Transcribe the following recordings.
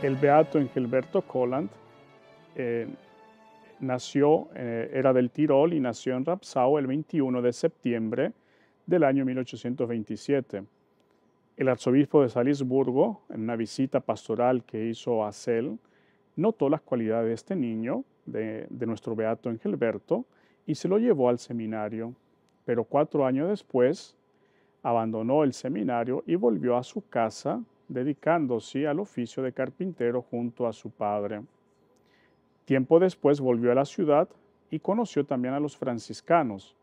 El beato Engelberto Colland eh, nació, eh, era del Tirol y nació en Rapsau el 21 de septiembre del año 1827. El arzobispo de Salisburgo, en una visita pastoral que hizo a Sel, notó las cualidades de este niño, de, de nuestro beato Engelberto, y se lo llevó al seminario. Pero cuatro años después abandonó el seminario y volvió a su casa dedicándose al oficio de carpintero junto a su padre. Tiempo después volvió a la ciudad y conoció también a los franciscanos.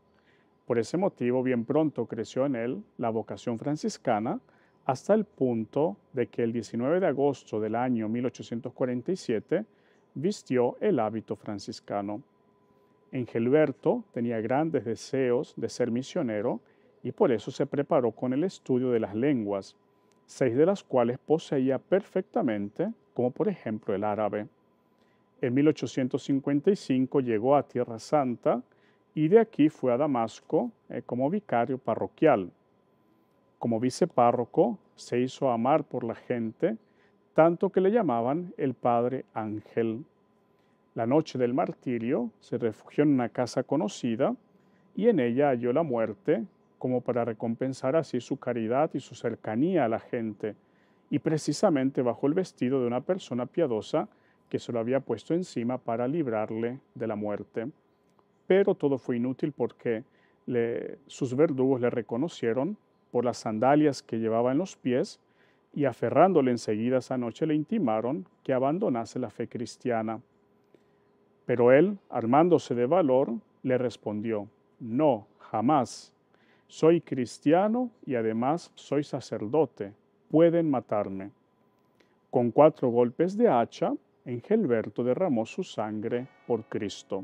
Por ese motivo, bien pronto creció en él la vocación franciscana hasta el punto de que el 19 de agosto del año 1847 vistió el hábito franciscano. Engelberto tenía grandes deseos de ser misionero y por eso se preparó con el estudio de las lenguas, seis de las cuales poseía perfectamente, como por ejemplo el árabe. En 1855 llegó a Tierra Santa y de aquí fue a Damasco eh, como vicario parroquial. Como vicepárroco se hizo amar por la gente, tanto que le llamaban el Padre Ángel. La noche del martirio se refugió en una casa conocida y en ella halló la muerte como para recompensar así su caridad y su cercanía a la gente, y precisamente bajo el vestido de una persona piadosa que se lo había puesto encima para librarle de la muerte. Pero todo fue inútil porque sus verdugos le reconocieron por las sandalias que llevaba en los pies y aferrándole enseguida esa noche le intimaron que abandonase la fe cristiana. Pero él, armándose de valor, le respondió, no, jamás soy cristiano y además soy sacerdote, pueden matarme. Con cuatro golpes de hacha, Engelberto derramó su sangre por Cristo.